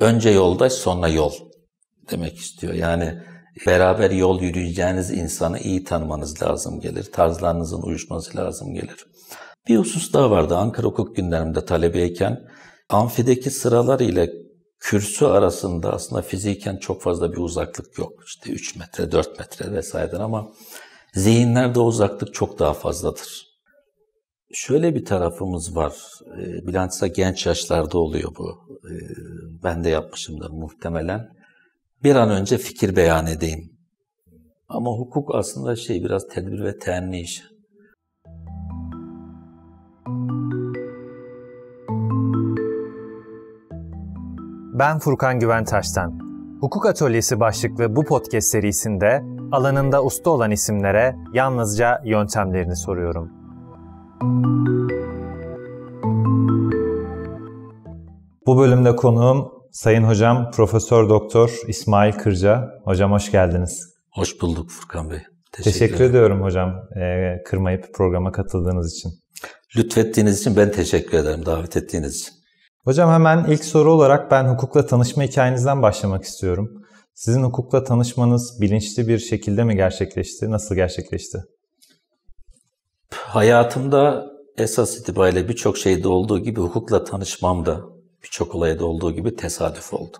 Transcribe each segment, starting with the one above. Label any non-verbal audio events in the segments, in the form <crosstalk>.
Önce yoldaş sonra yol demek istiyor. Yani beraber yol yürüyeceğiniz insanı iyi tanımanız lazım gelir. Tarzlarınızın uyuşması lazım gelir. Bir husus daha vardı. Ankara Hukuk Günlerimde talebeyken amfideki sıralar ile kürsü arasında aslında fiziken çok fazla bir uzaklık yok. İşte 3 metre, 4 metre vesaire ama zihinlerde uzaklık çok daha fazladır. Şöyle bir tarafımız var. Ee, Bilhassa genç yaşlarda oluyor bu. Ee, ben de yapmışımdır muhtemelen. Bir an önce fikir beyan edeyim. Ama hukuk aslında şey biraz tedbir ve teanni işi. Ben Furkan Güventaş'tan. Hukuk Atölyesi başlıklı bu podcast serisinde alanında usta olan isimlere yalnızca yöntemlerini soruyorum. Müzik Bu bölümde konuğum Sayın Hocam Profesör Doktor İsmail Kırca. Hocam hoş geldiniz. Hoş bulduk Furkan Bey. Teşekkür, teşekkür ediyorum hocam e, kırmayıp programa katıldığınız için. Lütfettiğiniz için ben teşekkür ederim davet ettiğiniz için. Hocam hemen ilk soru olarak ben hukukla tanışma hikayenizden başlamak istiyorum. Sizin hukukla tanışmanız bilinçli bir şekilde mi gerçekleşti? Nasıl gerçekleşti? Hayatımda esas itibariyle birçok şeyde olduğu gibi hukukla tanışmam da birçok olayda olduğu gibi tesadüf oldu.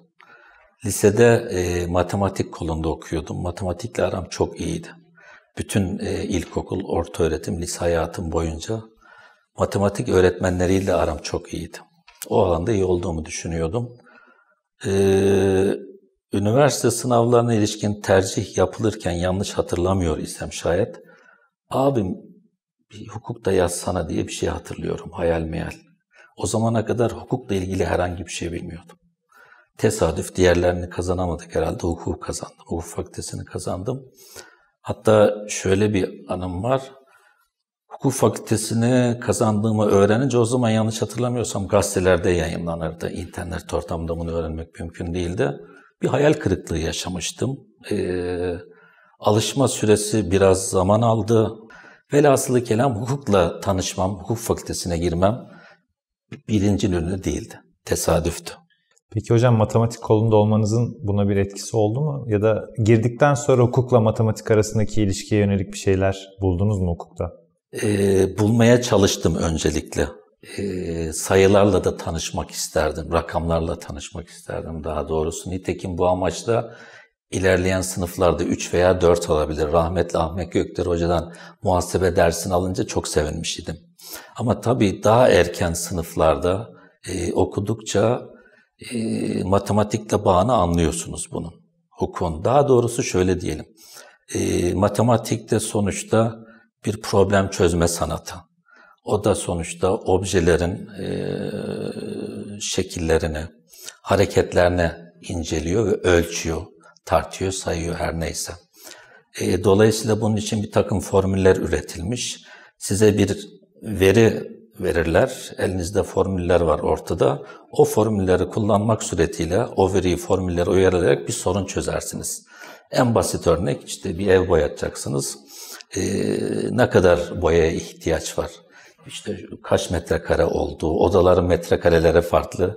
Lisede e, matematik kolunda okuyordum. Matematikle aram çok iyiydi. Bütün e, ilkokul, orta öğretim, lise hayatım boyunca matematik öğretmenleriyle aram çok iyiydi. O alanda iyi olduğumu düşünüyordum. E, üniversite sınavlarına ilişkin tercih yapılırken yanlış hatırlamıyor isem şayet. Abim bir hukuk da yazsana diye bir şey hatırlıyorum hayal meyal. O zamana kadar hukukla ilgili herhangi bir şey bilmiyordum. Tesadüf diğerlerini kazanamadık herhalde. Hukuk kazandım. Hukuk fakültesini kazandım. Hatta şöyle bir anım var. Hukuk fakültesini kazandığımı öğrenince o zaman yanlış hatırlamıyorsam gazetelerde yayınlanırdı. İnternet ortamında bunu öğrenmek mümkün değildi. Bir hayal kırıklığı yaşamıştım. Ee, alışma süresi biraz zaman aldı. Velhasılı kelam hukukla tanışmam, hukuk fakültesine girmem bilincin ürünü değildi. Tesadüftü. Peki hocam matematik kolunda olmanızın buna bir etkisi oldu mu? Ya da girdikten sonra hukukla matematik arasındaki ilişkiye yönelik bir şeyler buldunuz mu hukukta? Ee, bulmaya çalıştım öncelikle. Ee, sayılarla da tanışmak isterdim, rakamlarla tanışmak isterdim daha doğrusu. Nitekim bu amaçla ilerleyen sınıflarda 3 veya 4 alabilir. Rahmetli Ahmet Gökler Hoca'dan muhasebe dersini alınca çok sevinmiş idim. Ama tabii daha erken sınıflarda e, okudukça e, matematikle bağını anlıyorsunuz bunun. Hukukun. Daha doğrusu şöyle diyelim. E, matematikte sonuçta bir problem çözme sanatı. O da sonuçta objelerin e, şekillerini, hareketlerini inceliyor ve ölçüyor tartıyor, sayıyor her neyse. E, dolayısıyla bunun için bir takım formüller üretilmiş. Size bir veri verirler. Elinizde formüller var ortada. O formülleri kullanmak suretiyle o veriyi formüllere uyarlayarak bir sorun çözersiniz. En basit örnek işte bir ev boyatacaksınız. Ee, ne kadar boyaya ihtiyaç var? İşte kaç metrekare olduğu, odaların metrekarelere farklı.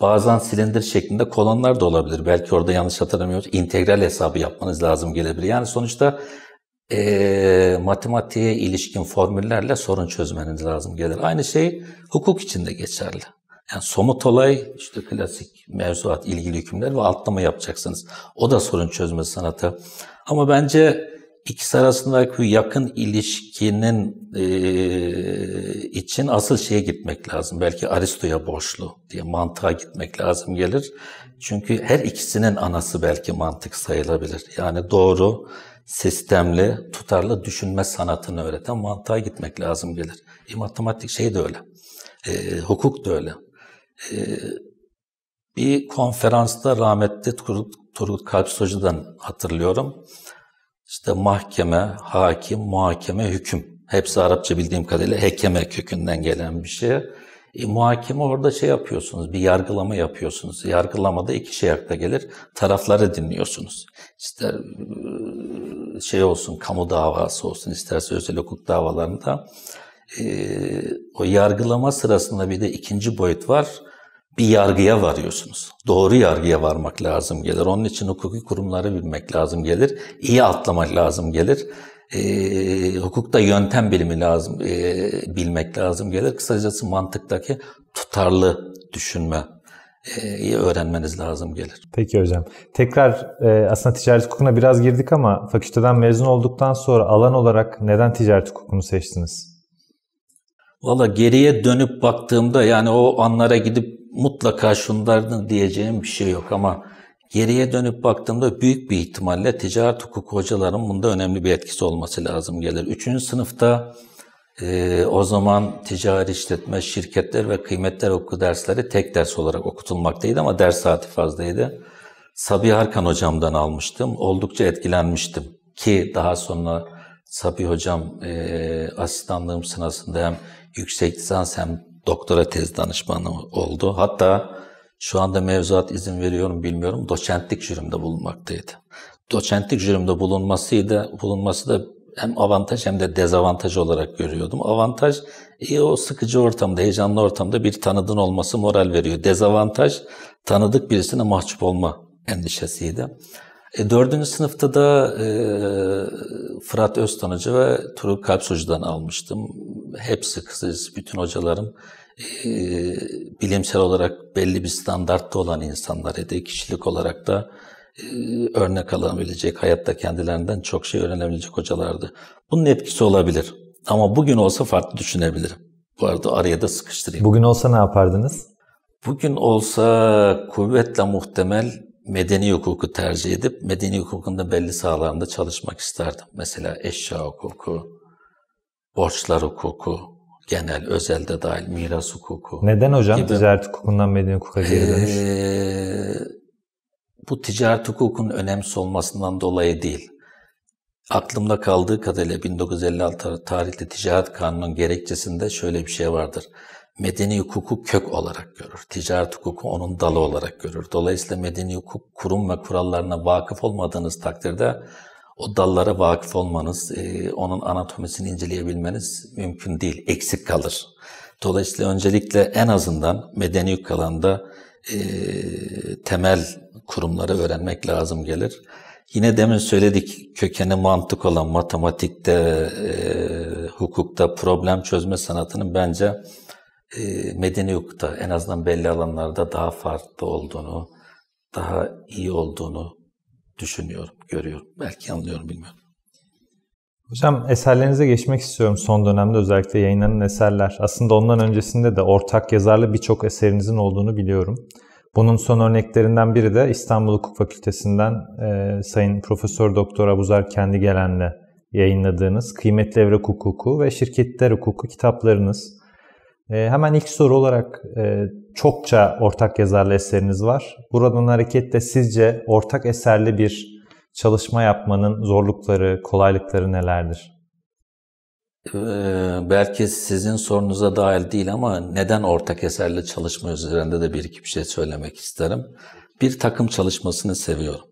Bazen silindir şeklinde kolonlar da olabilir. Belki orada yanlış hatırlamıyoruz. İntegral hesabı yapmanız lazım gelebilir. Yani sonuçta e, matematiğe ilişkin formüllerle sorun çözmeniz lazım gelir. Aynı şey hukuk için de geçerli. Yani somut olay, işte klasik mevzuat, ilgili hükümler ve altlama yapacaksınız. O da sorun çözme sanatı. Ama bence ikisi arasındaki yakın ilişkinin e, için asıl şeye gitmek lazım. Belki Aristo'ya borçlu diye mantığa gitmek lazım gelir. Çünkü her ikisinin anası belki mantık sayılabilir. Yani doğru, sistemli, tutarlı düşünme sanatını öğreten mantığa gitmek lazım gelir. E, matematik şey de öyle. E, hukuk da öyle. E, bir konferansta rahmetli Turgut, Turgut Kalpsocu'dan hatırlıyorum işte mahkeme, hakim, muhakeme, hüküm. Hepsi Arapça bildiğim kadarıyla hekeme kökünden gelen bir şey. E, muhakeme orada şey yapıyorsunuz, bir yargılama yapıyorsunuz. Yargılamada iki şey akla gelir. Tarafları dinliyorsunuz. İster e, şey olsun, kamu davası olsun, isterse özel hukuk davalarında. E, o yargılama sırasında bir de ikinci boyut var bir yargıya varıyorsunuz. Doğru yargıya varmak lazım gelir. Onun için hukuki kurumları bilmek lazım gelir. İyi atlamak lazım gelir. E, hukukta yöntem bilimi lazım e, bilmek lazım gelir. Kısacası mantıktaki tutarlı düşünme e, öğrenmeniz lazım gelir. Peki hocam. Tekrar e, aslında ticaret hukukuna biraz girdik ama fakülteden mezun olduktan sonra alan olarak neden ticaret hukukunu seçtiniz? Valla geriye dönüp baktığımda yani o anlara gidip mutlaka şunlardan diyeceğim bir şey yok ama geriye dönüp baktığımda büyük bir ihtimalle ticaret hukuku hocaların bunda önemli bir etkisi olması lazım gelir. Üçüncü sınıfta e, o zaman ticari işletme, şirketler ve kıymetler hukuku dersleri tek ders olarak okutulmaktaydı ama ders saati fazlaydı. Sabiha Arkan hocamdan almıştım. Oldukça etkilenmiştim ki daha sonra Sabi hocam e, asistanlığım sırasında hem yüksek lisans hem doktora tez danışmanı oldu. Hatta şu anda mevzuat izin veriyorum bilmiyorum doçentlik jürimde bulunmaktaydı. Doçentlik jürimde bulunmasıydı, bulunması da hem avantaj hem de dezavantaj olarak görüyordum. Avantaj e, o sıkıcı ortamda, heyecanlı ortamda bir tanıdığın olması moral veriyor. Dezavantaj tanıdık birisine mahcup olma endişesiydi. E, dördüncü sınıfta da e, Fırat Öztanıcı ve Turuk Kalp almıştım. Hepsi kısacası bütün hocalarım e, bilimsel olarak belli bir standartta olan insanlar idi. Kişilik olarak da e, örnek alabilecek, hayatta kendilerinden çok şey öğrenebilecek hocalardı. Bunun etkisi olabilir. Ama bugün olsa farklı düşünebilirim. Bu arada araya da sıkıştırayım. Bugün olsa ne yapardınız? Bugün olsa kuvvetle muhtemel medeni hukuku tercih edip medeni hukukunda belli sahalarında çalışmak isterdim. Mesela eşya hukuku, borçlar hukuku, genel, özel de dahil miras hukuku. Neden hocam gibi. ticaret hukukundan medeni hukuka geri dönüş? Ee, bu ticaret hukukunun önemsiz olmasından dolayı değil. Aklımda kaldığı kadarıyla 1956 tarihli ticaret kanunun gerekçesinde şöyle bir şey vardır medeni hukuku kök olarak görür. Ticaret hukuku onun dalı olarak görür. Dolayısıyla medeni hukuk kurum ve kurallarına vakıf olmadığınız takdirde o dallara vakıf olmanız, e, onun anatomisini inceleyebilmeniz mümkün değil, eksik kalır. Dolayısıyla öncelikle en azından medeni hukuk alanında e, temel kurumları öğrenmek lazım gelir. Yine demin söyledik kökeni mantık olan matematikte, e, hukukta problem çözme sanatının bence e, medeni hukukta en azından belli alanlarda daha farklı olduğunu, daha iyi olduğunu düşünüyorum, görüyorum. Belki anlıyorum bilmiyorum. Hocam eserlerinize geçmek istiyorum son dönemde özellikle yayınlanan eserler. Aslında ondan öncesinde de ortak yazarlı birçok eserinizin olduğunu biliyorum. Bunun son örneklerinden biri de İstanbul Hukuk Fakültesinden e, Sayın Profesör Doktor Abuzar Kendi Gelen'le yayınladığınız Kıymetli Evrak Hukuku ve Şirketler Hukuku kitaplarınız. E, hemen ilk soru olarak e, çokça ortak yazarlı eseriniz var. Buradan hareketle sizce ortak eserli bir çalışma yapmanın zorlukları, kolaylıkları nelerdir? Ee, belki sizin sorunuza dahil değil ama neden ortak eserli çalışma üzerinde de bir iki bir şey söylemek isterim. Bir takım çalışmasını seviyorum.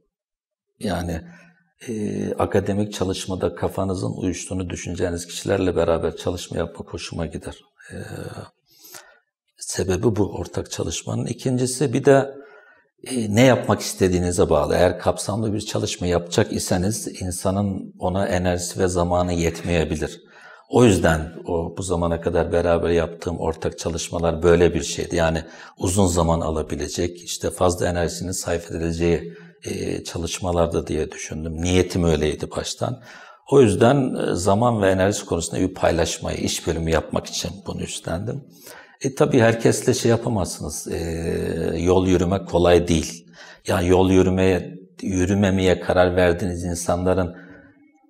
Yani e, akademik çalışmada kafanızın uyuştuğunu düşüneceğiniz kişilerle beraber çalışma yapmak hoşuma gider sebebi bu ortak çalışmanın. İkincisi bir de ne yapmak istediğinize bağlı. Eğer kapsamlı bir çalışma yapacak iseniz insanın ona enerjisi ve zamanı yetmeyebilir. O yüzden o bu zamana kadar beraber yaptığım ortak çalışmalar böyle bir şeydi. Yani uzun zaman alabilecek, işte fazla enerjinin sayfedileceği e, çalışmalarda diye düşündüm. Niyetim öyleydi baştan. O yüzden e, zaman ve enerji konusunda bir paylaşmayı, iş bölümü yapmak için bunu üstlendim. E tabii herkesle şey yapamazsınız. E, yol yürümek kolay değil. Yani yol yürümeye, yürümemeye karar verdiğiniz insanların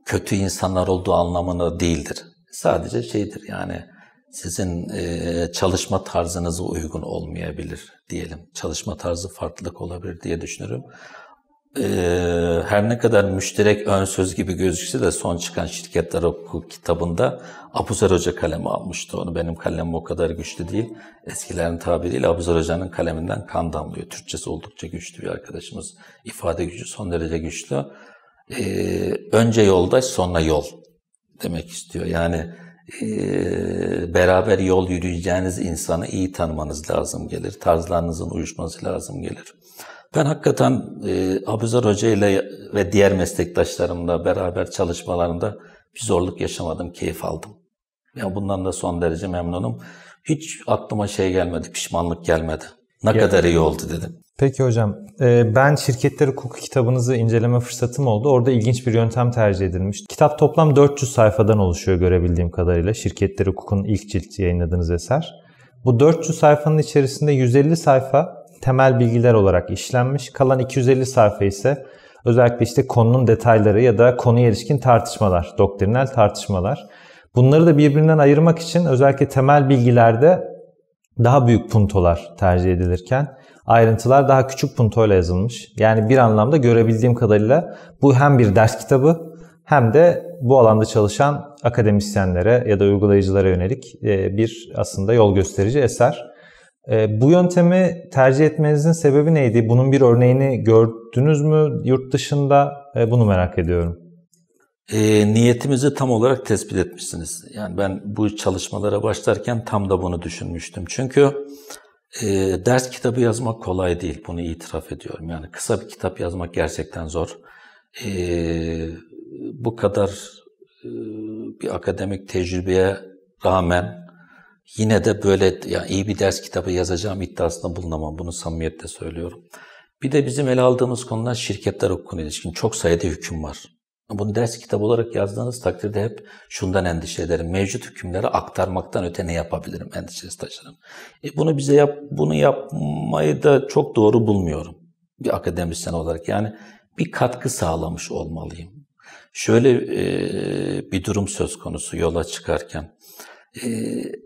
kötü insanlar olduğu anlamına değildir. Sadece şeydir yani sizin e, çalışma tarzınıza uygun olmayabilir diyelim. Çalışma tarzı farklılık olabilir diye düşünürüm. Ee, her ne kadar müşterek ön söz gibi gözükse de son çıkan şirketler oku kitabında Abuzer Hoca kalemi almıştı onu. Benim kalemim o kadar güçlü değil. Eskilerin tabiriyle Abuzer Hoca'nın kaleminden kan damlıyor. Türkçesi oldukça güçlü bir arkadaşımız. İfade gücü son derece güçlü. E, önce yoldaş sonra yol demek istiyor. Yani e, beraber yol yürüyeceğiniz insanı iyi tanımanız lazım gelir. Tarzlarınızın uyuşması lazım gelir. Ben hakikaten e, Abuzer Hoca ile ve diğer meslektaşlarımla beraber çalışmalarımda bir zorluk yaşamadım, keyif aldım. Yani bundan da son derece memnunum. Hiç aklıma şey gelmedi, pişmanlık gelmedi. Ne Geldim. kadar iyi oldu dedim. Peki hocam, e, ben şirketler hukuku kitabınızı inceleme fırsatım oldu. Orada ilginç bir yöntem tercih edilmiş. Kitap toplam 400 sayfadan oluşuyor görebildiğim kadarıyla. Şirketler hukukunun ilk cilt yayınladığınız eser. Bu 400 sayfanın içerisinde 150 sayfa temel bilgiler olarak işlenmiş. Kalan 250 sayfa ise özellikle işte konunun detayları ya da konuya ilişkin tartışmalar, doktrinal tartışmalar. Bunları da birbirinden ayırmak için özellikle temel bilgilerde daha büyük puntolar tercih edilirken ayrıntılar daha küçük puntoyla yazılmış. Yani bir anlamda görebildiğim kadarıyla bu hem bir ders kitabı hem de bu alanda çalışan akademisyenlere ya da uygulayıcılara yönelik e, bir aslında yol gösterici eser. Ee, bu yöntemi tercih etmenizin sebebi neydi? Bunun bir örneğini gördünüz mü yurt dışında? Ee, bunu merak ediyorum. E, niyetimizi tam olarak tespit etmişsiniz. Yani ben bu çalışmalara başlarken tam da bunu düşünmüştüm. Çünkü e, ders kitabı yazmak kolay değil. Bunu itiraf ediyorum. Yani kısa bir kitap yazmak gerçekten zor. E, bu kadar e, bir akademik tecrübeye rağmen yine de böyle yani iyi bir ders kitabı yazacağım iddiasında bulunamam. Bunu samimiyetle söylüyorum. Bir de bizim ele aldığımız konular şirketler hukukuna ilişkin çok sayıda hüküm var. Bunu ders kitabı olarak yazdığınız takdirde hep şundan endişe ederim. Mevcut hükümleri aktarmaktan öte ne yapabilirim endişesi taşırım. E bunu bize yap, bunu yapmayı da çok doğru bulmuyorum. Bir akademisyen olarak yani bir katkı sağlamış olmalıyım. Şöyle e, bir durum söz konusu yola çıkarken. Ee,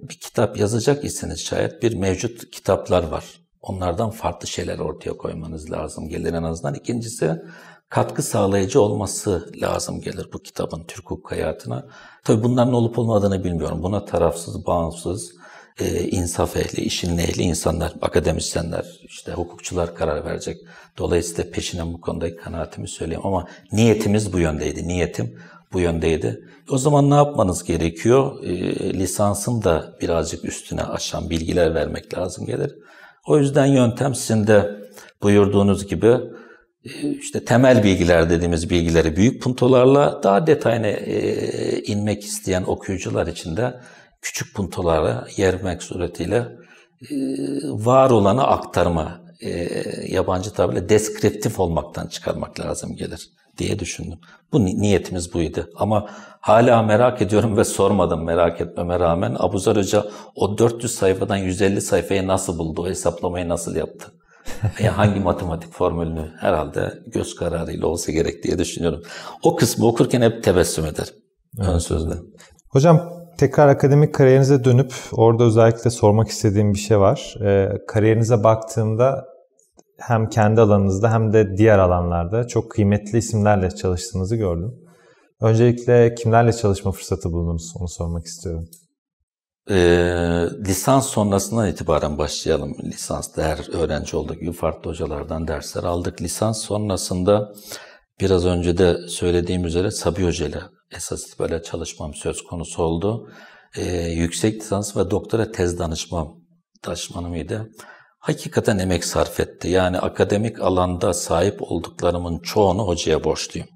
bir kitap yazacak iseniz şayet bir mevcut kitaplar var. Onlardan farklı şeyler ortaya koymanız lazım gelir en azından. İkincisi katkı sağlayıcı olması lazım gelir bu kitabın Türk hukuk hayatına. Tabii bunların olup olmadığını bilmiyorum. Buna tarafsız, bağımsız, e, insaf ehli, işin ehli insanlar, akademisyenler, işte hukukçular karar verecek. Dolayısıyla peşinen bu konudaki kanaatimi söyleyeyim ama niyetimiz bu yöndeydi. Niyetim bu yöndeydi. O zaman ne yapmanız gerekiyor? E, ee, lisansın da birazcık üstüne aşan bilgiler vermek lazım gelir. O yüzden yöntem sizin de buyurduğunuz gibi e, işte temel bilgiler dediğimiz bilgileri büyük puntolarla daha detayına e, inmek isteyen okuyucular için de küçük puntolara yermek suretiyle e, var olanı aktarma, yabancı tabirle deskriptif olmaktan çıkarmak lazım gelir diye düşündüm. Bu niyetimiz buydu. Ama hala merak ediyorum ve sormadım merak etmeme rağmen. Abuzar Hoca o 400 sayfadan 150 sayfayı nasıl buldu? O hesaplamayı nasıl yaptı? yani e, hangi matematik formülünü herhalde göz kararıyla olsa gerek diye düşünüyorum. O kısmı okurken hep tebessüm eder. Evet. Ön sözde. Hocam tekrar akademik kariyerinize dönüp orada özellikle sormak istediğim bir şey var. Ee, kariyerinize baktığımda hem kendi alanınızda hem de diğer alanlarda çok kıymetli isimlerle çalıştığınızı gördüm. Öncelikle kimlerle çalışma fırsatı buldunuz onu sormak istiyorum. E, lisans sonrasından itibaren başlayalım. Lisansta her öğrenci olduğu gibi farklı hocalardan dersler aldık. Lisans sonrasında biraz önce de söylediğim üzere Sabi Hoca ile esas böyle çalışmam söz konusu oldu. E, yüksek lisans ve doktora tez danışmam taşmanımıydı hakikaten emek sarf etti. Yani akademik alanda sahip olduklarımın çoğunu hocaya borçluyum.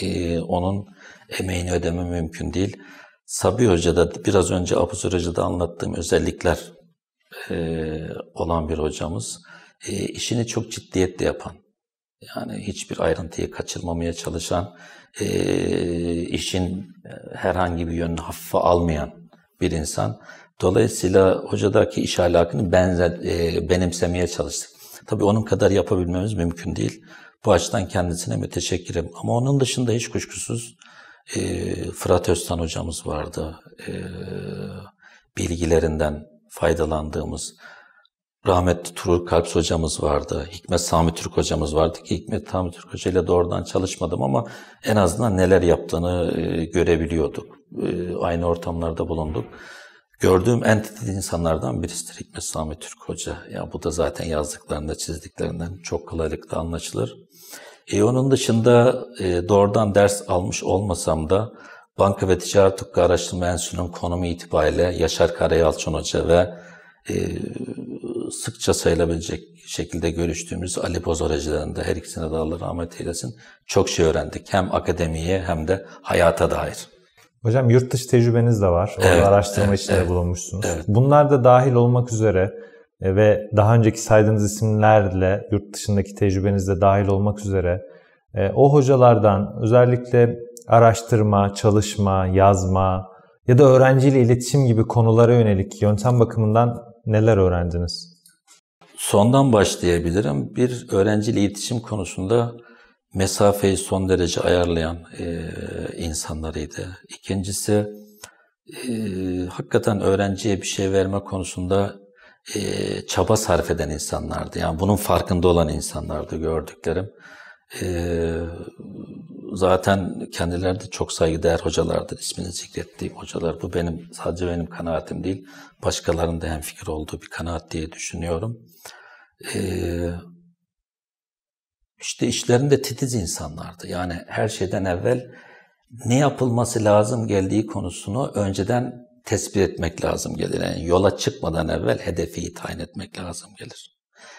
Ee, onun emeğini ödeme mümkün değil. Sabi Hoca'da biraz önce Abu Hoca'da anlattığım özellikler e, olan bir hocamız. E, işini çok ciddiyetle yapan, yani hiçbir ayrıntıyı kaçırmamaya çalışan, e, işin herhangi bir yönünü hafife almayan bir insan. Dolayısıyla hocadaki iş ahlakını benzer, e, benimsemeye çalıştık. Tabii onun kadar yapabilmemiz mümkün değil. Bu açıdan kendisine müteşekkirim. Ama onun dışında hiç kuşkusuz e, Fırat Öztan hocamız vardı. E, bilgilerinden faydalandığımız rahmetli Turul Kalp hocamız vardı. Hikmet Sami Türk hocamız vardı ki Hikmet Sami Türk hocayla doğrudan çalışmadım ama en azından neler yaptığını e, görebiliyorduk. E, aynı ortamlarda bulunduk gördüğüm en titiz insanlardan birisidir Hikmet Sami Türk Hoca. Ya bu da zaten yazdıklarında, çizdiklerinden çok kolaylıkla anlaşılır. E, onun dışında e, doğrudan ders almış olmasam da Banka ve Ticaret Hukuku Araştırma Enstitüsü'nün konumu itibariyle Yaşar Karayalçın Hoca ve e, sıkça sayılabilecek şekilde görüştüğümüz Ali Bozor Hoca'dan da her ikisine de Allah rahmet eylesin çok şey öğrendik. Hem akademiye hem de hayata dair. Hocam yurt dışı tecrübeniz de var. Orada evet, araştırma evet, içinde evet, bulunmuşsunuz. Evet. Bunlar da dahil olmak üzere e, ve daha önceki saydığınız isimlerle yurt dışındaki tecrübeniz de dahil olmak üzere e, o hocalardan özellikle araştırma, çalışma, yazma ya da öğrenciyle iletişim gibi konulara yönelik yöntem bakımından neler öğrendiniz? Sondan başlayabilirim. Bir öğrenciyle iletişim konusunda mesafeyi son derece ayarlayan e, insanlarıydı. İkincisi e, hakikaten öğrenciye bir şey verme konusunda e, çaba sarf eden insanlardı. Yani bunun farkında olan insanlardı gördüklerim. E, zaten kendileri de çok saygıdeğer hocalardır. ismini zikrettiğim hocalar. Bu benim sadece benim kanaatim değil. Başkalarının da hem fikir olduğu bir kanaat diye düşünüyorum. Eee işte işlerinde titiz insanlardı. Yani her şeyden evvel ne yapılması lazım geldiği konusunu önceden tespit etmek lazım gelir. Yani yola çıkmadan evvel hedefi iyi tayin etmek lazım gelir.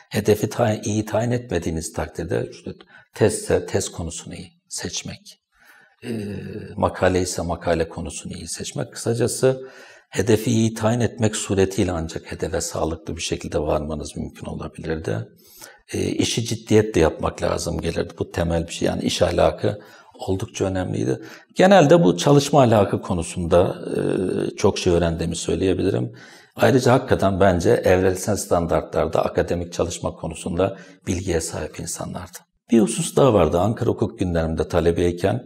Hedefi tayin, iyi tayin etmediğiniz takdirde işte testse test konusunu iyi seçmek, e, makale ise makale konusunu iyi seçmek. Kısacası hedefi iyi tayin etmek suretiyle ancak hedefe sağlıklı bir şekilde varmanız mümkün olabilirdi e, işi ciddiyetle yapmak lazım gelirdi. Bu temel bir şey. Yani iş alakı oldukça önemliydi. Genelde bu çalışma ahlakı konusunda e, çok şey öğrendiğimi söyleyebilirim. Ayrıca hakikaten bence evrensel standartlarda akademik çalışma konusunda bilgiye sahip insanlardı. Bir husus daha vardı. Ankara Hukuk Günlerimde talebeyken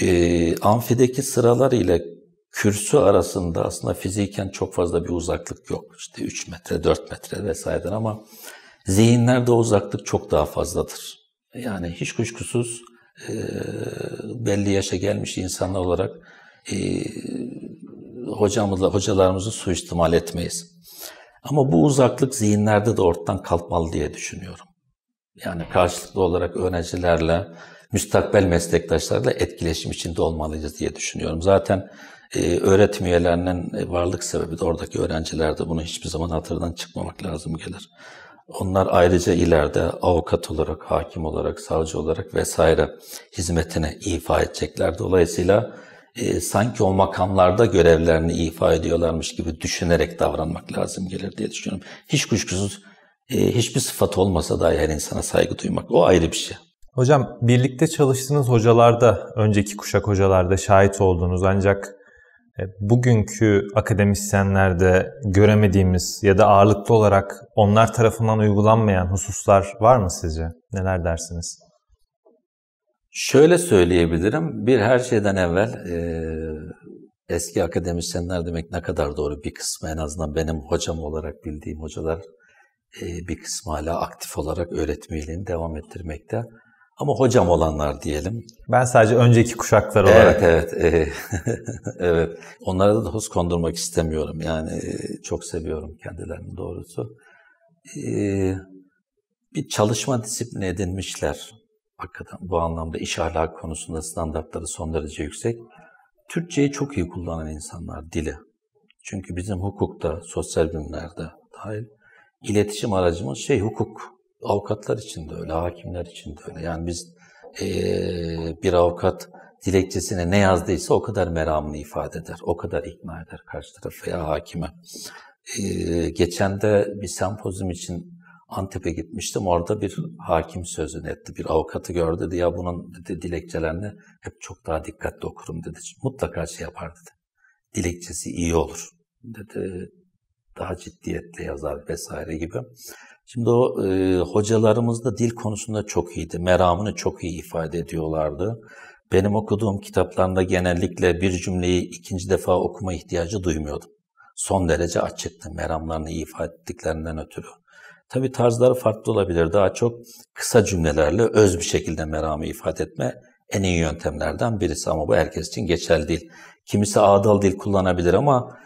e, amfideki sıralar ile kürsü arasında aslında fiziken çok fazla bir uzaklık yok. İşte 3 metre, 4 metre vesaire ama Zihinlerde uzaklık çok daha fazladır. Yani hiç kuşkusuz e, belli yaşa gelmiş insanlar olarak e, hocamızla, hocalarımızı suistimal etmeyiz. Ama bu uzaklık zihinlerde de ortadan kalkmalı diye düşünüyorum. Yani karşılıklı olarak öğrencilerle, müstakbel meslektaşlarla etkileşim içinde olmalıyız diye düşünüyorum. Zaten e, öğretim üyelerinin e, varlık sebebi de oradaki öğrencilerde bunu hiçbir zaman hatırdan çıkmamak lazım gelir. Onlar ayrıca ileride avukat olarak, hakim olarak, savcı olarak vesaire hizmetine ifa edecekler. Dolayısıyla e, sanki o makamlarda görevlerini ifa ediyorlarmış gibi düşünerek davranmak lazım gelir diye düşünüyorum. Hiç kuşkusuz e, hiçbir sıfat olmasa da her insana saygı duymak o ayrı bir şey. Hocam birlikte çalıştığınız hocalarda, önceki kuşak hocalarda şahit olduğunuz ancak e, bugünkü akademisyenlerde göremediğimiz ya da ağırlıklı olarak onlar tarafından uygulanmayan hususlar var mı sizce? Neler dersiniz? Şöyle söyleyebilirim. Bir her şeyden evvel e, eski akademisyenler demek ne kadar doğru bir kısmı en azından benim hocam olarak bildiğim hocalar e, bir kısmı hala aktif olarak öğretmeliğini devam ettirmekte ama hocam olanlar diyelim. Ben sadece önceki kuşaklar olarak. Evet, evet. <laughs> evet. Onlara da hız kondurmak istemiyorum. Yani e, çok seviyorum kendilerini doğrusu. E, bir çalışma disiplini edinmişler. Hakikaten bu anlamda iş ahlak konusunda standartları son derece yüksek. Türkçeyi çok iyi kullanan insanlar dili. Çünkü bizim hukukta, sosyal bilimlerde dahil iletişim aracımız şey hukuk avukatlar için de öyle, hakimler için de öyle. Yani biz e, bir avukat dilekçesine ne yazdıysa o kadar meramını ifade eder, o kadar ikna eder karşı tarafı veya hakime. E, geçen de bir sempozum için Antep'e gitmiştim. Orada bir hakim sözünü etti. Bir avukatı gördü dedi ya bunun dedi, dilekçelerini hep çok daha dikkatli okurum dedi. Mutlaka şey yapar dedi. Dilekçesi iyi olur dedi daha ciddiyetle yazar vesaire gibi. Şimdi o e, hocalarımız da dil konusunda çok iyiydi. Meramını çok iyi ifade ediyorlardı. Benim okuduğum kitaplarında genellikle bir cümleyi ikinci defa okuma ihtiyacı duymuyordum. Son derece açıktı meramlarını iyi ifade ettiklerinden ötürü. Tabi tarzları farklı olabilir. Daha çok kısa cümlelerle öz bir şekilde meramı ifade etme en iyi yöntemlerden birisi ama bu herkes için geçerli değil. Kimisi ağdal dil kullanabilir ama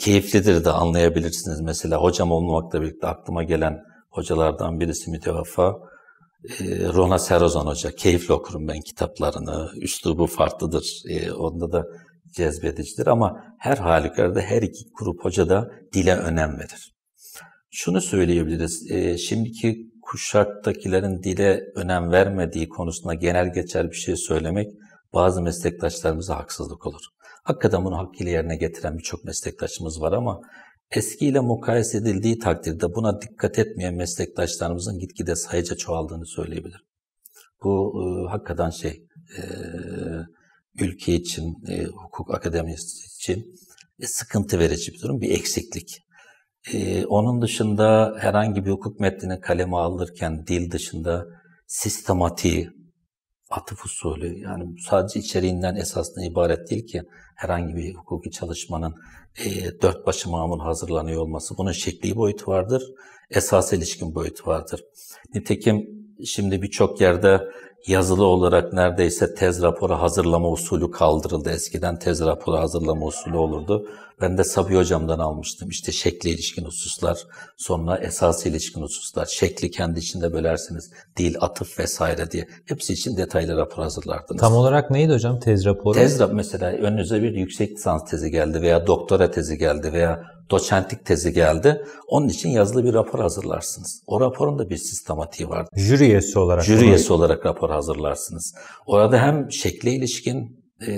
keyiflidir de anlayabilirsiniz. Mesela hocam olmakla birlikte aklıma gelen hocalardan birisi mütevaffa e, Rona Serozan Hoca. Keyifle okurum ben kitaplarını. Üslubu farklıdır. onda da cezbedicidir ama her halükarda her iki grup hoca da dile önem verir. Şunu söyleyebiliriz. E, şimdiki kuşaktakilerin dile önem vermediği konusunda genel geçer bir şey söylemek bazı meslektaşlarımıza haksızlık olur. Hakikaten bunu hakkıyla yerine getiren birçok meslektaşımız var ama eskiyle mukayese edildiği takdirde buna dikkat etmeyen meslektaşlarımızın gitgide sayıca çoğaldığını söyleyebilirim. Bu e, hakikaten şey, e, ülke için, e, hukuk akademisi için e, sıkıntı verici bir durum, bir eksiklik. E, onun dışında herhangi bir hukuk metnini kaleme alırken dil dışında sistematiği, atıf usulü yani sadece içeriğinden esasında ibaret değil ki herhangi bir hukuki çalışmanın e, dört başı mamul hazırlanıyor olması. Bunun şekli boyutu vardır, esas ilişkin boyutu vardır. Nitekim şimdi birçok yerde yazılı olarak neredeyse tez raporu hazırlama usulü kaldırıldı. Eskiden tez raporu hazırlama usulü olurdu. Ben de Sabi hocamdan almıştım. İşte şekli ilişkin hususlar, sonra esas ilişkin hususlar, şekli kendi içinde bölersiniz, dil, atıf vesaire diye. Hepsi için detaylı rapor hazırlardınız. Tam olarak neydi hocam tez raporu? Tez rap, mesela önünüze bir yüksek lisans tezi geldi veya doktora tezi geldi veya doçentlik tezi geldi. Onun için yazılı bir rapor hazırlarsınız. O raporun da bir sistematiği vardır. Jüri üyesi olarak. Jüri üyesi olarak rapor hazırlarsınız. Orada hem şekle ilişkin e,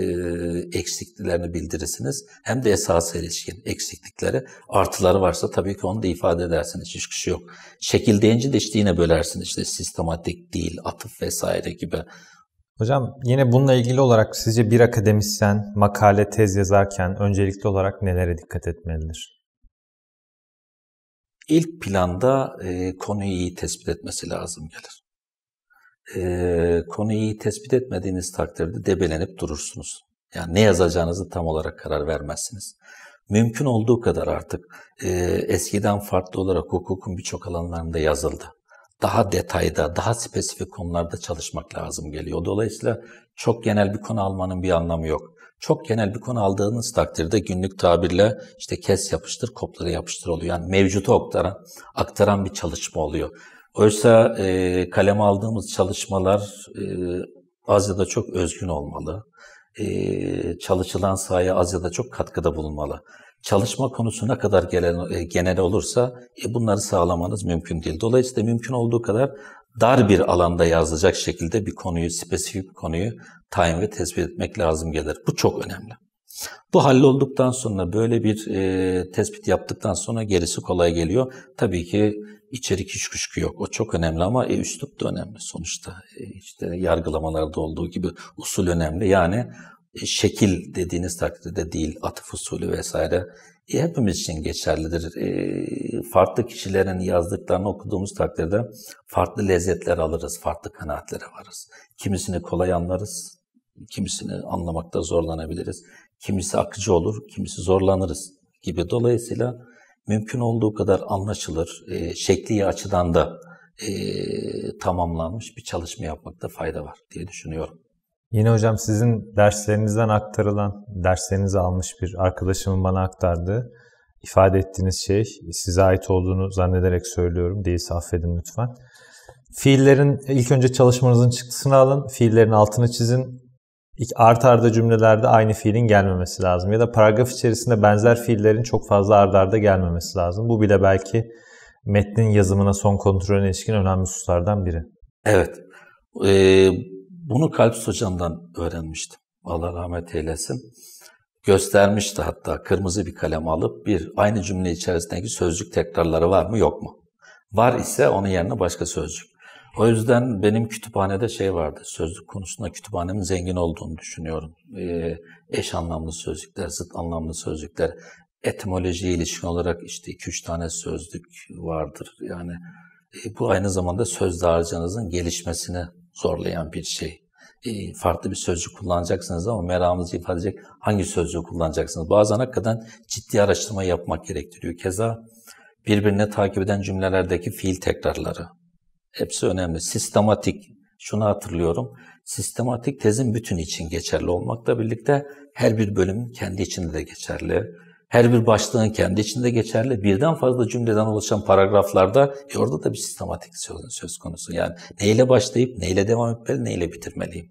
eksikliklerini bildirirsiniz. Hem de esasa ilişkin eksiklikleri. Artıları varsa tabii ki onu da ifade edersiniz. Hiç kişi şey yok. Şekil deyince de işte yine bölersiniz. İşte sistematik değil, atıf vesaire gibi. Hocam yine bununla ilgili olarak sizce bir akademisyen makale, tez yazarken öncelikli olarak nelere dikkat etmelidir? ilk planda e, konuyu iyi tespit etmesi lazım gelir. E, konuyu iyi tespit etmediğiniz takdirde debelenip durursunuz. Yani ne yazacağınızı tam olarak karar vermezsiniz. Mümkün olduğu kadar artık e, eskiden farklı olarak hukukun birçok alanlarında yazıldı. Daha detayda, daha spesifik konularda çalışmak lazım geliyor. Dolayısıyla çok genel bir konu almanın bir anlamı yok. Çok genel bir konu aldığınız takdirde günlük tabirle işte kes yapıştır, kopları yapıştır oluyor. Yani mevcutu aktaran, aktaran bir çalışma oluyor. Oysa e, kaleme aldığımız çalışmalar e, az ya da çok özgün olmalı. E, çalışılan sahaya az ya da çok katkıda bulunmalı. Çalışma konusu ne kadar gelen, e, genel olursa e, bunları sağlamanız mümkün değil. Dolayısıyla mümkün olduğu kadar dar bir alanda yazılacak şekilde bir konuyu, spesifik bir konuyu tayin ve tespit etmek lazım gelir. Bu çok önemli. Bu hallolduktan sonra böyle bir e, tespit yaptıktan sonra gerisi kolay geliyor. Tabii ki içerik hiç kuşku yok. O çok önemli ama e, üslup da önemli sonuçta. E, işte yargılamalarda olduğu gibi usul önemli. Yani e, şekil dediğiniz takdirde değil, atıf usulü vesaire hepimiz için geçerlidir. Ee, farklı kişilerin yazdıklarını okuduğumuz takdirde farklı lezzetler alırız, farklı kanaatlere varız. Kimisini kolay anlarız, kimisini anlamakta zorlanabiliriz. Kimisi akıcı olur, kimisi zorlanırız gibi. Dolayısıyla mümkün olduğu kadar anlaşılır, e, şekli açıdan da e, tamamlanmış bir çalışma yapmakta fayda var diye düşünüyorum. Yine hocam sizin derslerinizden aktarılan, derslerinizi almış bir arkadaşımın bana aktardığı ifade ettiğiniz şey size ait olduğunu zannederek söylüyorum. Değilse affedin lütfen. Fiillerin ilk önce çalışmanızın çıktısını alın. Fiillerin altını çizin. İlk art arda cümlelerde aynı fiilin gelmemesi lazım. Ya da paragraf içerisinde benzer fiillerin çok fazla art arda gelmemesi lazım. Bu bile belki metnin yazımına son kontrolüne ilişkin önemli hususlardan biri. Evet. Ee, bunu Kalp Hocam'dan öğrenmiştim. Allah rahmet eylesin. Göstermişti hatta kırmızı bir kalem alıp bir aynı cümle içerisindeki sözcük tekrarları var mı yok mu? Var ise onun yerine başka sözcük. O yüzden benim kütüphanede şey vardı, sözlük konusunda kütüphanemin zengin olduğunu düşünüyorum. Ee, eş anlamlı sözcükler, zıt anlamlı sözcükler, etimolojiye ilişkin olarak işte 2-3 tane sözlük vardır. Yani e, bu aynı zamanda söz dağarcığınızın gelişmesine zorlayan bir şey. E, farklı bir sözcük kullanacaksınız ama meramınızı ifade edecek hangi sözcüğü kullanacaksınız? Bazen hakikaten ciddi araştırma yapmak gerektiriyor. Keza birbirine takip eden cümlelerdeki fiil tekrarları. Hepsi önemli. Sistematik, şunu hatırlıyorum. Sistematik tezin bütün için geçerli olmakla birlikte her bir bölümün kendi içinde de geçerli her bir başlığın kendi içinde geçerli birden fazla cümleden oluşan paragraflarda e orada da bir sistematik söz konusu. Yani neyle başlayıp neyle devam etmeli, neyle bitirmeliyim.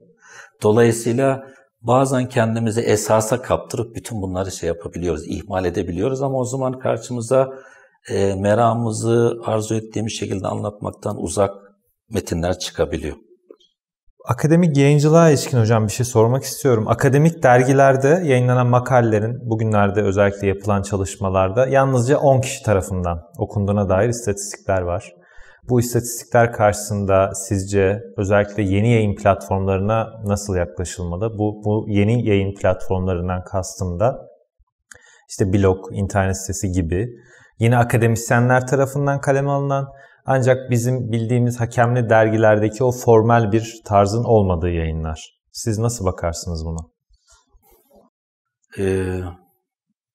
Dolayısıyla bazen kendimizi esasa kaptırıp bütün bunları şey yapabiliyoruz, ihmal edebiliyoruz ama o zaman karşımıza e, meramımızı arzu ettiğimiz şekilde anlatmaktan uzak metinler çıkabiliyor. Akademik yayıncılığa ilişkin hocam bir şey sormak istiyorum. Akademik dergilerde yayınlanan makalelerin bugünlerde özellikle yapılan çalışmalarda yalnızca 10 kişi tarafından okunduğuna dair istatistikler var. Bu istatistikler karşısında sizce özellikle yeni yayın platformlarına nasıl yaklaşılmalı? Bu, bu yeni yayın platformlarından kastım da işte blog, internet sitesi gibi yine akademisyenler tarafından kaleme alınan ancak bizim bildiğimiz hakemli dergilerdeki o formal bir tarzın olmadığı yayınlar. Siz nasıl bakarsınız buna? Ee,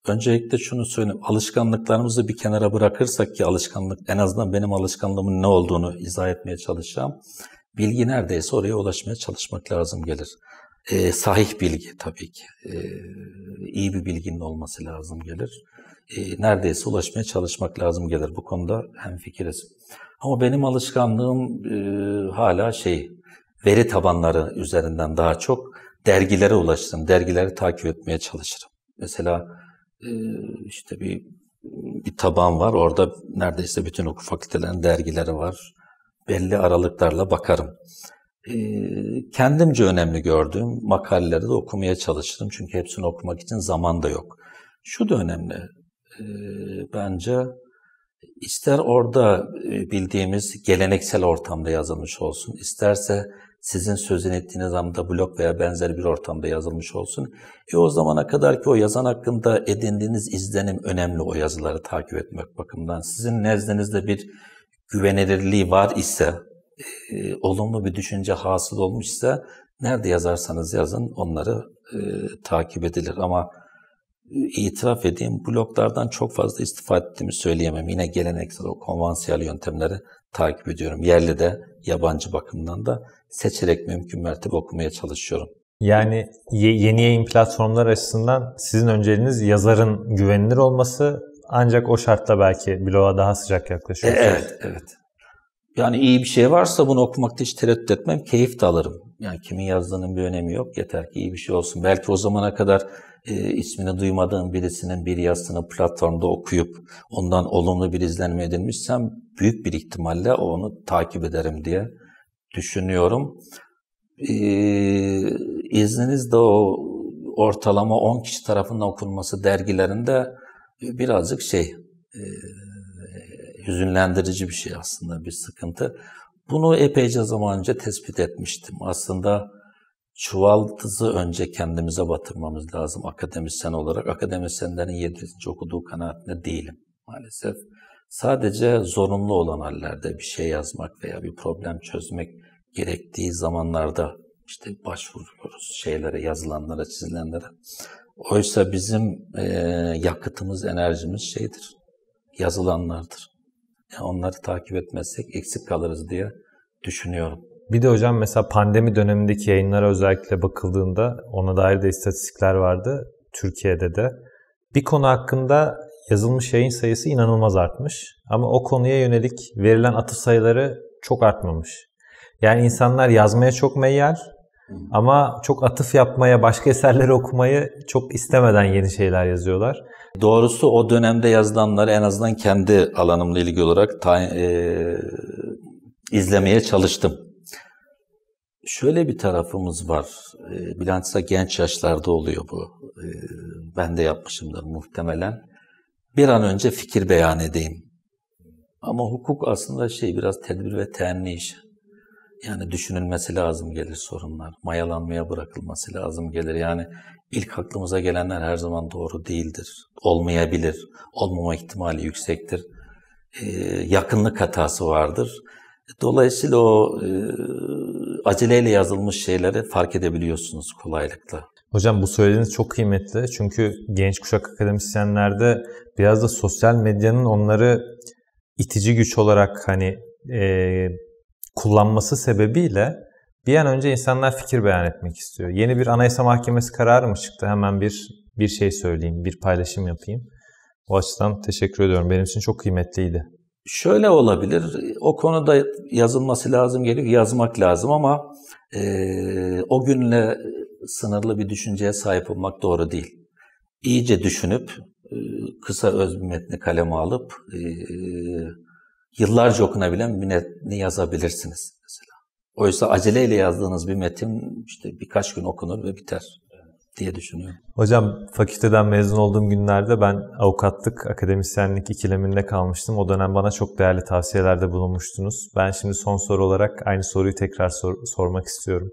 öncelikle şunu söyleyeyim. Alışkanlıklarımızı bir kenara bırakırsak ki alışkanlık en azından benim alışkanlığımın ne olduğunu izah etmeye çalışacağım. Bilgi neredeyse oraya ulaşmaya çalışmak lazım gelir. Ee, sahih bilgi tabii ki. Ee, iyi bir bilginin olması lazım gelir e, neredeyse ulaşmaya çalışmak lazım gelir. Bu konuda hem fikiriz. Ama benim alışkanlığım e, hala şey veri tabanları üzerinden daha çok dergilere ulaştım. Dergileri takip etmeye çalışırım. Mesela e, işte bir bir taban var. Orada neredeyse bütün okul fakültelerin dergileri var. Belli aralıklarla bakarım. E, kendimce önemli gördüğüm makaleleri de okumaya çalışırım. Çünkü hepsini okumak için zaman da yok. Şu da önemli e, bence ister orada e, bildiğimiz geleneksel ortamda yazılmış olsun, isterse sizin sözün ettiğiniz anda blok veya benzer bir ortamda yazılmış olsun. E o zamana kadar ki o yazan hakkında edindiğiniz izlenim önemli o yazıları takip etmek bakımından. Sizin nezdinizde bir güvenilirliği var ise, e, olumlu bir düşünce hasıl olmuşsa nerede yazarsanız yazın onları e, takip edilir. Ama itiraf edeyim bloklardan çok fazla istifade ettiğimi söyleyemem. Yine geleneksel o konvansiyel yöntemleri takip ediyorum. Yerli de yabancı bakımdan da seçerek mümkün mertebe okumaya çalışıyorum. Yani yeni yayın platformlar açısından sizin önceliğiniz yazarın güvenilir olması ancak o şartla belki bloğa daha sıcak yaklaşıyorsunuz. E, evet, evet. Yani iyi bir şey varsa bunu okumakta hiç tereddüt etmem. Keyif de alırım. Yani kimin yazdığının bir önemi yok. Yeter ki iyi bir şey olsun. Belki o zamana kadar e, ismini duymadığın birisinin bir yazısını platformda okuyup ondan olumlu bir izlenme edinmişsem büyük bir ihtimalle onu takip ederim diye düşünüyorum. E, izniniz de o ortalama 10 kişi tarafından okunması dergilerinde birazcık şey... E, hüzünlendirici bir şey aslında bir sıkıntı. Bunu epeyce zaman önce tespit etmiştim. Aslında çuvaltızı önce kendimize batırmamız lazım akademisyen olarak. Akademisyenlerin 7. okuduğu kanaatinde değilim maalesef. Sadece zorunlu olan hallerde bir şey yazmak veya bir problem çözmek gerektiği zamanlarda işte başvuruyoruz şeylere, yazılanlara, çizilenlere. Oysa bizim e, yakıtımız, enerjimiz şeydir, yazılanlardır onları takip etmezsek eksik kalırız diye düşünüyorum. Bir de hocam mesela pandemi dönemindeki yayınlara özellikle bakıldığında ona dair de istatistikler vardı Türkiye'de de. Bir konu hakkında yazılmış yayın sayısı inanılmaz artmış ama o konuya yönelik verilen atıf sayıları çok artmamış. Yani insanlar yazmaya çok meyyal ama çok atıf yapmaya, başka eserleri okumayı çok istemeden yeni şeyler yazıyorlar. Doğrusu o dönemde yazılanları en azından kendi alanımla ilgili olarak ta, e, izlemeye çalıştım. Şöyle bir tarafımız var. E, bilhassa genç yaşlarda oluyor bu. E, ben de yapmışımdır muhtemelen. Bir an önce fikir beyan edeyim. Ama hukuk aslında şey biraz tedbir ve tenni işi. Yani düşünülmesi lazım gelir sorunlar. Mayalanmaya bırakılması lazım gelir. Yani İlk aklımıza gelenler her zaman doğru değildir. Olmayabilir. Olmama ihtimali yüksektir. E, yakınlık hatası vardır. Dolayısıyla o e, aceleyle yazılmış şeyleri fark edebiliyorsunuz kolaylıkla. Hocam bu söylediğiniz çok kıymetli. Çünkü genç kuşak akademisyenlerde biraz da sosyal medyanın onları itici güç olarak hani e, kullanması sebebiyle bir an önce insanlar fikir beyan etmek istiyor. Yeni bir anayasa mahkemesi kararı mı çıktı? Hemen bir bir şey söyleyeyim, bir paylaşım yapayım. O açıdan teşekkür ediyorum. Benim için çok kıymetliydi. Şöyle olabilir. O konuda yazılması lazım gelir, yazmak lazım ama e, o günle sınırlı bir düşünceye sahip olmak doğru değil. İyice düşünüp e, kısa öz bir metni kaleme alıp e, yıllarca okunabilen bir metni yazabilirsiniz. Oysa aceleyle yazdığınız bir metin işte birkaç gün okunur ve biter diye düşünüyorum. Hocam fakülteden mezun olduğum günlerde ben avukatlık, akademisyenlik ikileminde kalmıştım. O dönem bana çok değerli tavsiyelerde bulunmuştunuz. Ben şimdi son soru olarak aynı soruyu tekrar sor- sormak istiyorum.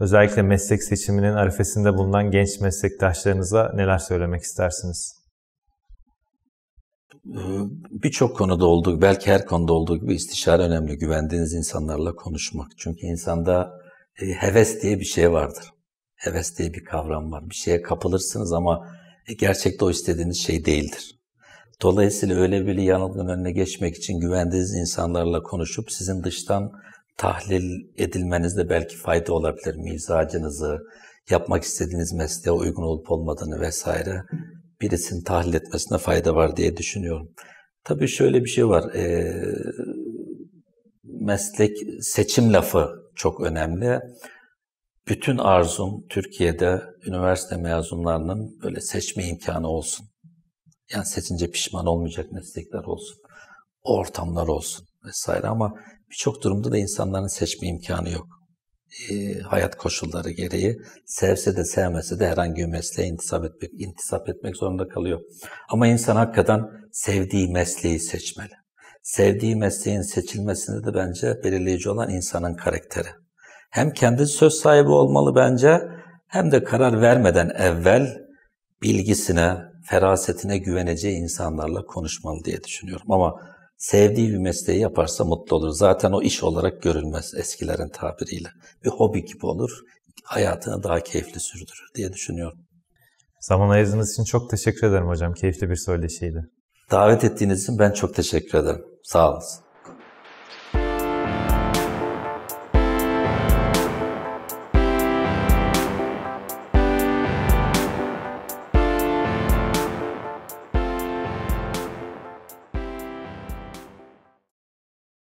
Özellikle meslek seçiminin arifesinde bulunan genç meslektaşlarınıza neler söylemek istersiniz? birçok konuda olduğu, belki her konuda olduğu gibi istişare önemli. Güvendiğiniz insanlarla konuşmak. Çünkü insanda e, heves diye bir şey vardır. Heves diye bir kavram var. Bir şeye kapılırsınız ama e, gerçekte o istediğiniz şey değildir. Dolayısıyla öyle bir yanılgının önüne geçmek için güvendiğiniz insanlarla konuşup sizin dıştan tahlil edilmenizde belki fayda olabilir. Mizacınızı, yapmak istediğiniz mesleğe uygun olup olmadığını vesaire birisinin tahlil etmesine fayda var diye düşünüyorum. Tabii şöyle bir şey var. E, meslek seçim lafı çok önemli. Bütün arzum Türkiye'de üniversite mezunlarının böyle seçme imkanı olsun. Yani seçince pişman olmayacak meslekler olsun. o Ortamlar olsun vesaire ama birçok durumda da insanların seçme imkanı yok. E, hayat koşulları gereği sevse de sevmese de herhangi bir mesleğe intisap etmek, intisap etmek zorunda kalıyor. Ama insan hakikaten sevdiği mesleği seçmeli. Sevdiği mesleğin seçilmesinde de bence belirleyici olan insanın karakteri. Hem kendi söz sahibi olmalı bence hem de karar vermeden evvel bilgisine, ferasetine güveneceği insanlarla konuşmalı diye düşünüyorum. Ama sevdiği bir mesleği yaparsa mutlu olur. Zaten o iş olarak görülmez eskilerin tabiriyle. Bir hobi gibi olur, hayatını daha keyifli sürdürür diye düşünüyorum. Zaman ayırdığınız için çok teşekkür ederim hocam. Keyifli bir söyleşiydi. Davet ettiğiniz için ben çok teşekkür ederim. Sağ olasın.